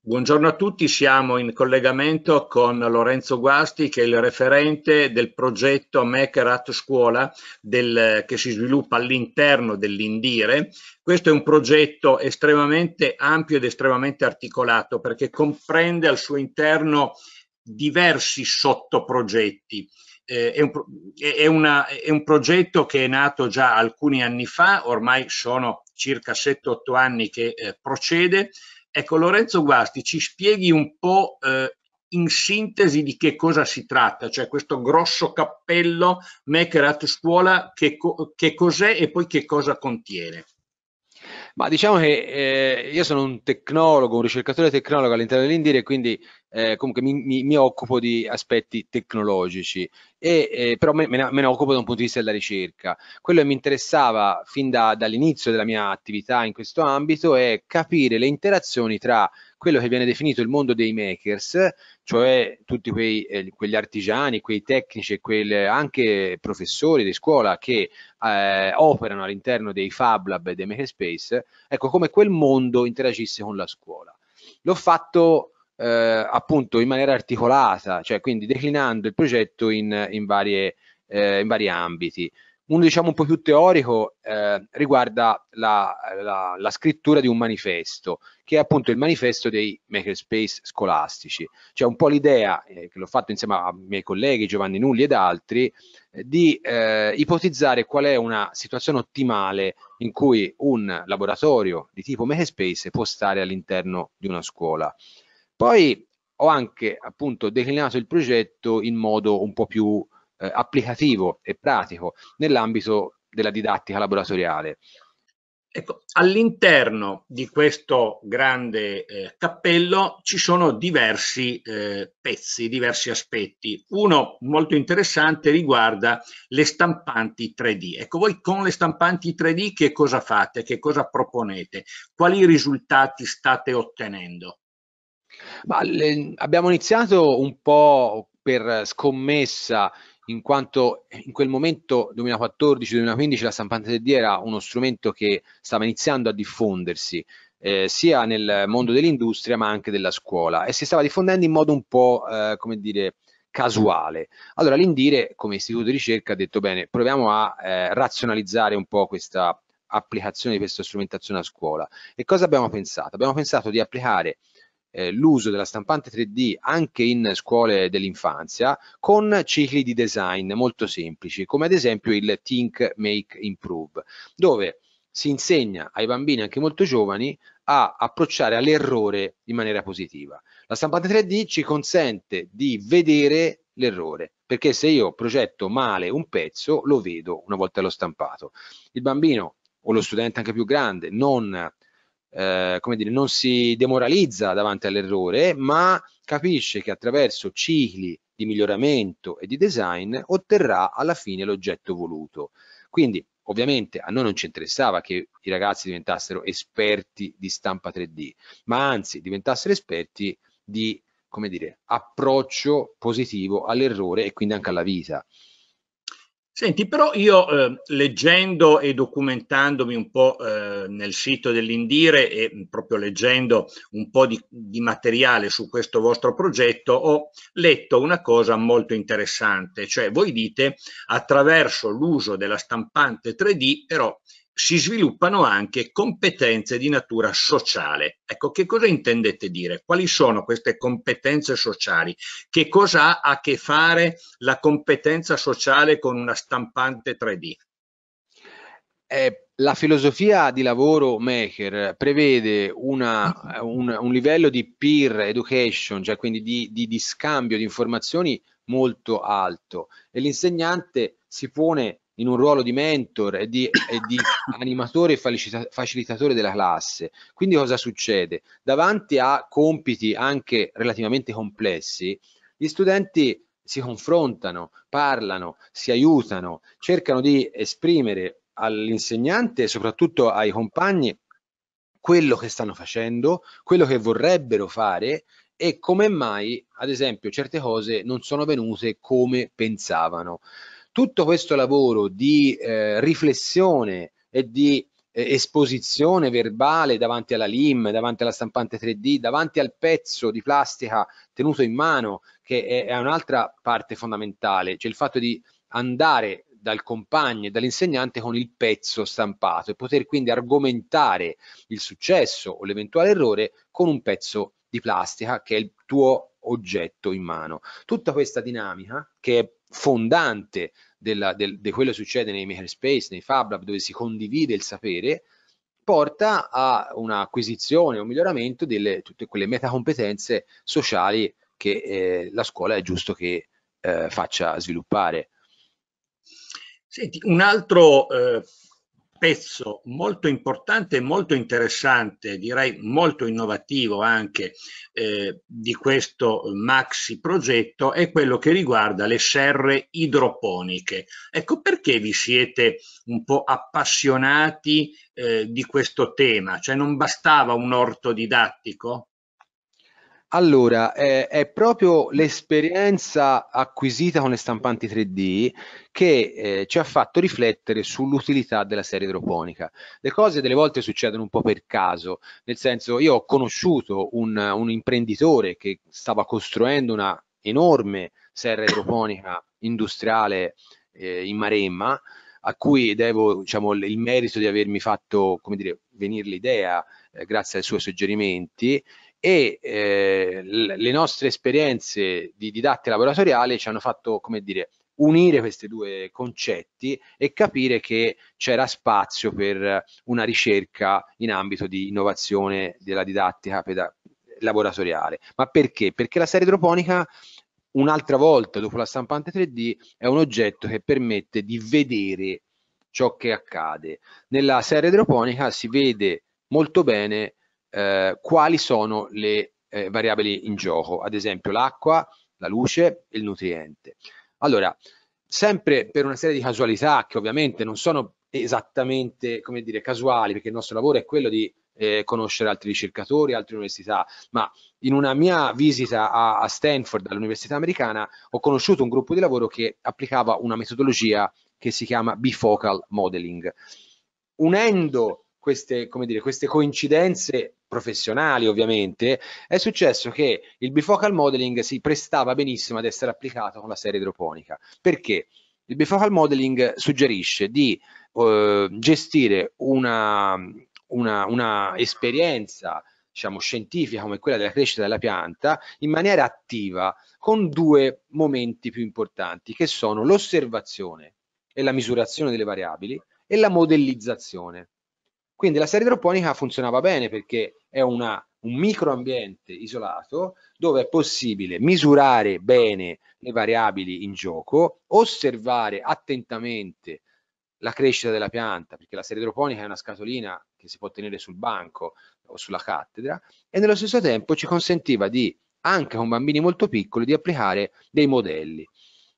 Buongiorno a tutti, siamo in collegamento con Lorenzo Guasti che è il referente del progetto Maker at Scuola del, che si sviluppa all'interno dell'Indire. Questo è un progetto estremamente ampio ed estremamente articolato perché comprende al suo interno diversi sottoprogetti. Eh, è, un, è, una, è un progetto che è nato già alcuni anni fa, ormai sono circa 7-8 anni che eh, procede, Ecco, Lorenzo Guasti, ci spieghi un po' eh, in sintesi di che cosa si tratta, cioè questo grosso cappello Maker at Scuola, che, co- che cos'è e poi che cosa contiene? Ma diciamo che eh, io sono un tecnologo, un ricercatore tecnologo all'interno dell'Indire, quindi eh, comunque mi, mi, mi, occupo di aspetti tecnologici, e, eh, però me, me, ne, me, ne, occupo da un punto di vista della ricerca. Quello che mi interessava fin da, dall'inizio della mia attività in questo ambito è capire le interazioni tra quello che viene definito il mondo dei makers, cioè tutti quei, eh, quegli artigiani, quei tecnici e anche professori di scuola che eh, operano all'interno dei Fab Lab e dei Makerspace, ecco come quel mondo interagisse con la scuola. L'ho fatto eh, appunto in maniera articolata, cioè quindi declinando il progetto in, in, varie, eh, in vari ambiti. Uno diciamo un po' più teorico eh, riguarda la, la, la, scrittura di un manifesto, che è appunto il manifesto dei makerspace scolastici. Cioè un po' l'idea, eh, che l'ho fatto insieme a miei colleghi Giovanni Nulli ed altri, eh, di eh, ipotizzare qual è una situazione ottimale in cui un laboratorio di tipo makerspace può stare all'interno di una scuola. Poi ho anche appunto declinato il progetto in modo un po' più eh, applicativo e pratico nell'ambito della didattica laboratoriale. Ecco, all'interno di questo grande eh, cappello ci sono diversi eh, pezzi, diversi aspetti. Uno molto interessante riguarda le stampanti 3D. Ecco, voi con le stampanti 3D che cosa fate? Che cosa proponete? Quali risultati state ottenendo? Le, abbiamo iniziato un po' per scommessa in quanto eh, in quel momento 2014-2015 la stampante 3D era uno strumento che stava iniziando a diffondersi eh, sia nel mondo dell'industria ma anche della scuola e si stava diffondendo in modo un po' eh, come dire casuale. Allora l'Indire come istituto di ricerca ha detto bene proviamo a eh, razionalizzare un po' questa applicazione di questa strumentazione a scuola e cosa abbiamo pensato? Abbiamo pensato di applicare eh, l'uso della stampante 3D anche in scuole dell'infanzia con cicli di design molto semplici, come ad esempio il Think, Make, Improve, dove si insegna ai bambini anche molto giovani a approcciare all'errore in maniera positiva. La stampante 3D ci consente di vedere l'errore, perché se io progetto male un pezzo lo vedo una volta l'ho stampato. Il bambino o lo studente anche più grande non eh, come dire, non si demoralizza davanti all'errore, ma capisce che attraverso cicli di miglioramento e di design otterrà alla fine l'oggetto voluto. Quindi ovviamente a noi non ci interessava che i ragazzi diventassero esperti di stampa 3D, ma anzi diventassero esperti di come dire, approccio positivo all'errore e quindi anche alla vita. Senti, però io eh, leggendo e documentandomi un po' eh, nel sito dell'Indire e mhmm, proprio leggendo un po' di, di, materiale su questo vostro progetto, ho letto una cosa molto interessante, cioè voi dite attraverso l'uso della stampante 3D però si sviluppano anche competenze di natura sociale. Ecco, che cosa intendete dire? Quali sono queste competenze sociali? Che cosa ha a che fare la competenza sociale con una stampante 3D? Eh, la filosofia di lavoro maker prevede una, un, un, livello di peer education, cioè quindi di, di, di scambio di informazioni molto alto e l'insegnante si pone in un ruolo di mentor e di, e di animatore e facilitatore della classe. Quindi cosa succede? Davanti a compiti anche relativamente complessi, gli studenti si confrontano, parlano, si aiutano, cercano di esprimere all'insegnante e soprattutto ai compagni quello che stanno facendo, quello che vorrebbero fare e come mai, ad esempio, certe cose non sono venute come pensavano tutto questo lavoro di eh, riflessione e di eh, esposizione verbale davanti alla LIM, davanti alla stampante 3D, davanti al pezzo di plastica tenuto in mano, che è, è un'altra parte fondamentale, cioè il fatto di andare dal compagno e dall'insegnante con il pezzo stampato e poter quindi argomentare il successo o l'eventuale errore con un pezzo di plastica che è il tuo oggetto in mano. Tutta questa dinamica che è fondante della, del, di quello che succede nei makerspace, nei fab lab, dove si condivide il sapere, porta a un'acquisizione, un miglioramento delle tutte quelle metacompetenze sociali che eh, la scuola è giusto che eh, faccia sviluppare. Senti, un altro eh, pezzo molto importante e molto interessante, direi molto innovativo anche eh, di questo maxi progetto è quello che riguarda le serre idroponiche. Ecco perché vi siete un po' appassionati eh, di questo tema, cioè non bastava un orto didattico? Allora, eh, è proprio l'esperienza acquisita con le stampanti 3D che eh, ci ha fatto riflettere sull'utilità della serie idroponica. Le cose delle volte succedono un po' per caso, nel senso io ho conosciuto un, un imprenditore che stava costruendo una enorme serra idroponica industriale eh, in Maremma, a cui devo diciamo, il merito di avermi fatto come dire, venire l'idea eh, grazie ai suoi suggerimenti e eh, le nostre esperienze di didattica laboratoriale ci hanno fatto, come dire, unire questi due concetti e capire che c'era spazio per una ricerca in ambito di innovazione della didattica laboratoriale. Ma perché? Perché la serie idroponica un'altra volta dopo la stampante 3D è un oggetto che permette di vedere ciò che accade. Nella serie idroponica si vede molto bene eh, quali sono le eh, variabili in gioco, ad esempio l'acqua, la luce e il nutriente. Allora, sempre per una serie di casualità che ovviamente non sono esattamente, come dire, casuali, perché il nostro lavoro è quello di eh, conoscere altri ricercatori, altre università, ma in una mia visita a, a Stanford, all'università americana, ho conosciuto un gruppo di lavoro che applicava una metodologia che si chiama bifocal modeling. Unendo queste, come dire, queste coincidenze professionali ovviamente, è successo che il bifocal modeling si prestava benissimo ad essere applicato con la serie idroponica. Perché? Il bifocal modeling suggerisce di eh, gestire una, una, una esperienza diciamo, scientifica come quella della crescita della pianta in maniera attiva con due momenti più importanti che sono l'osservazione e la misurazione delle variabili e la modellizzazione. Quindi la serie idroponica funzionava bene perché è una, un microambiente isolato dove è possibile misurare bene le variabili in gioco, osservare attentamente la crescita della pianta, perché la serie idroponica è una scatolina che si può tenere sul banco o sulla cattedra, e nello stesso tempo ci consentiva di, anche con bambini molto piccoli, di applicare dei modelli.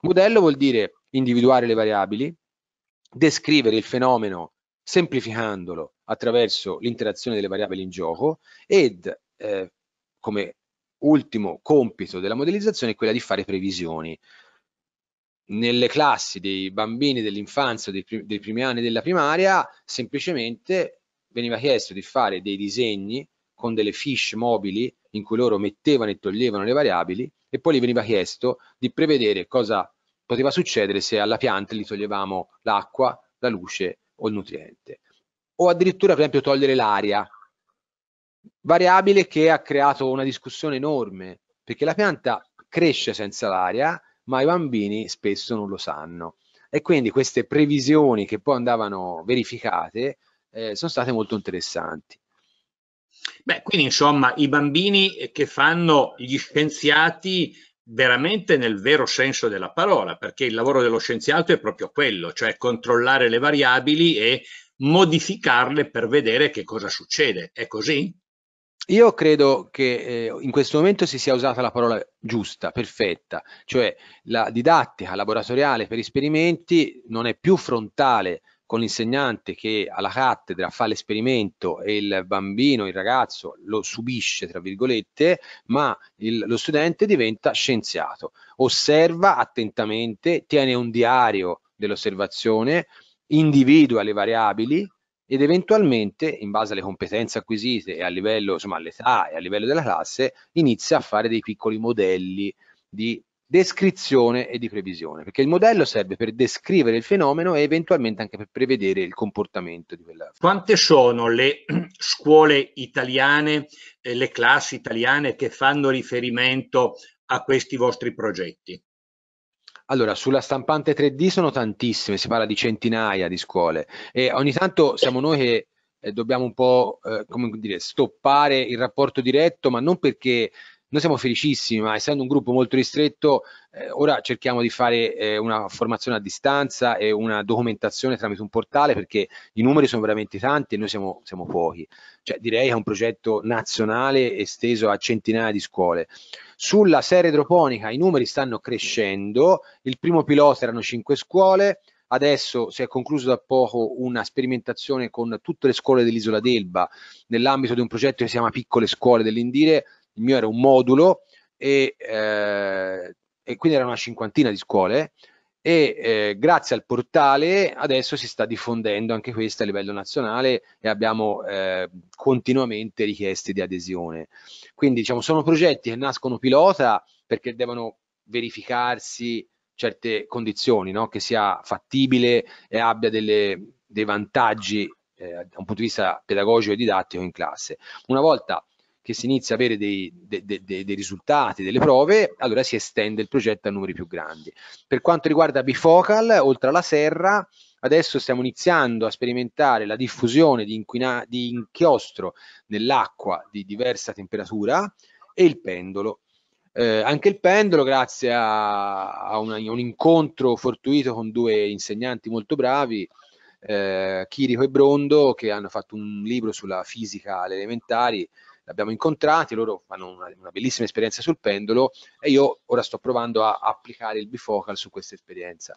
Modello vuol dire individuare le variabili, descrivere il fenomeno semplificandolo attraverso l'interazione delle variabili in gioco ed eh, come ultimo compito della modellizzazione è quella di fare previsioni. Nelle classi dei bambini dell'infanzia dei, prim dei primi anni della primaria semplicemente veniva chiesto di fare dei disegni con delle fish mobili in cui loro mettevano e toglievano le variabili e poi gli veniva chiesto di prevedere cosa poteva succedere se alla pianta gli toglievamo l'acqua, la luce o il nutriente o addirittura per esempio togliere l'aria, variabile che ha creato una discussione enorme, perché la pianta cresce senza l'aria, ma i bambini spesso non lo sanno. E quindi queste previsioni che poi andavano verificate eh, sono state molto interessanti. Beh, quindi insomma i bambini che fanno gli scienziati veramente nel vero senso della parola, perché il lavoro dello scienziato è proprio quello, cioè controllare le variabili e modificarle per vedere che cosa succede. È così? Io credo che eh, in questo momento si sia usata la parola giusta, perfetta, cioè la didattica laboratoriale per esperimenti non è più frontale con l'insegnante che alla cattedra fa l'esperimento e il bambino, il ragazzo lo subisce, tra virgolette, ma il, lo studente diventa scienziato, osserva attentamente, tiene un diario dell'osservazione, individua le variabili ed eventualmente, in base alle competenze acquisite e a livello, insomma, all'età e a livello della classe, inizia a fare dei piccoli modelli di descrizione e di previsione, perché il modello serve per descrivere il fenomeno e eventualmente anche per prevedere il comportamento di quella. Quante sono le scuole italiane, le classi italiane che fanno riferimento a questi vostri progetti? Allora, sulla stampante 3D sono tantissime, si parla di centinaia di scuole e ogni tanto siamo noi che eh, dobbiamo un po', eh, come dire, stoppare il rapporto diretto, ma non perché noi siamo felicissimi, ma essendo un gruppo molto ristretto, eh, ora cerchiamo di fare eh, una formazione a distanza e una documentazione tramite un portale perché i numeri sono veramente tanti e noi siamo, siamo pochi. Cioè, direi che è un progetto nazionale esteso a centinaia di scuole. Sulla serie idroponica i numeri stanno crescendo, il primo pilota erano 5 scuole, Adesso si è concluso da poco una sperimentazione con tutte le scuole dell'isola d'Elba nell'ambito di un progetto che si chiama Piccole Scuole dell'Indire, il mio era un modulo e, eh, e quindi era una cinquantina di scuole e eh, grazie al portale adesso si sta diffondendo anche questo a livello nazionale e abbiamo eh, continuamente richieste di adesione. Quindi diciamo sono progetti che nascono pilota perché devono verificarsi certe condizioni, no? che sia fattibile e abbia delle, dei vantaggi eh, da un punto di vista pedagogico e didattico in classe. Una volta che si inizia a avere dei, de, de, de, dei, risultati, delle prove, allora si estende il progetto a numeri più grandi. Per quanto riguarda bifocal, oltre alla serra, adesso stiamo iniziando a sperimentare la diffusione di, inquina, di inchiostro nell'acqua di diversa temperatura e il pendolo. Eh, anche il pendolo, grazie a, a, una, a, un incontro fortuito con due insegnanti molto bravi, eh, Chirico e Brondo, che hanno fatto un libro sulla fisica alle elementari, l'abbiamo incontrati, loro fanno una, una, bellissima esperienza sul pendolo e io ora sto provando a applicare il bifocal su questa esperienza.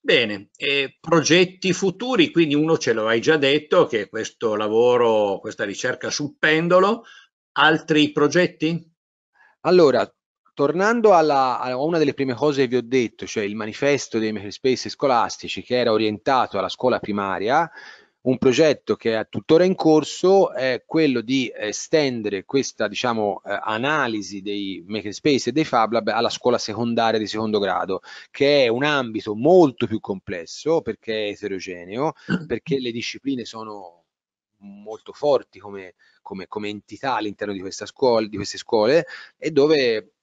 Bene, e progetti futuri, quindi uno ce lo hai già detto che questo lavoro, questa ricerca sul pendolo, altri progetti? Allora, tornando alla, a una delle prime cose che vi ho detto, cioè il manifesto dei makerspace scolastici che era orientato alla scuola primaria, un progetto che è tuttora in corso è quello di estendere questa diciamo, eh, analisi dei makerspace e dei Fab Lab alla scuola secondaria di secondo grado, che è un ambito molto più complesso perché è eterogeneo, mm. perché le discipline sono molto forti come, come, come entità all'interno di, questa scuola, di queste scuole e dove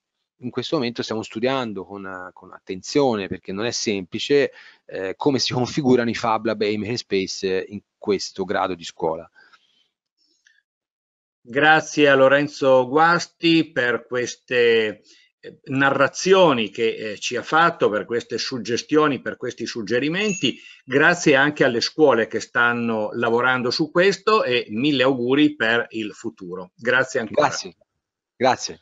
in questo momento stiamo studiando con, con attenzione perché non è semplice eh, come si configurano i Fab Lab e i Makerspace in questo grado di scuola. Grazie a Lorenzo Guasti per queste eh, narrazioni che eh, ci ha fatto, per queste suggestioni, per questi suggerimenti. Grazie anche alle scuole che stanno lavorando su questo e mille auguri per il futuro. Grazie ancora. Grazie. Grazie.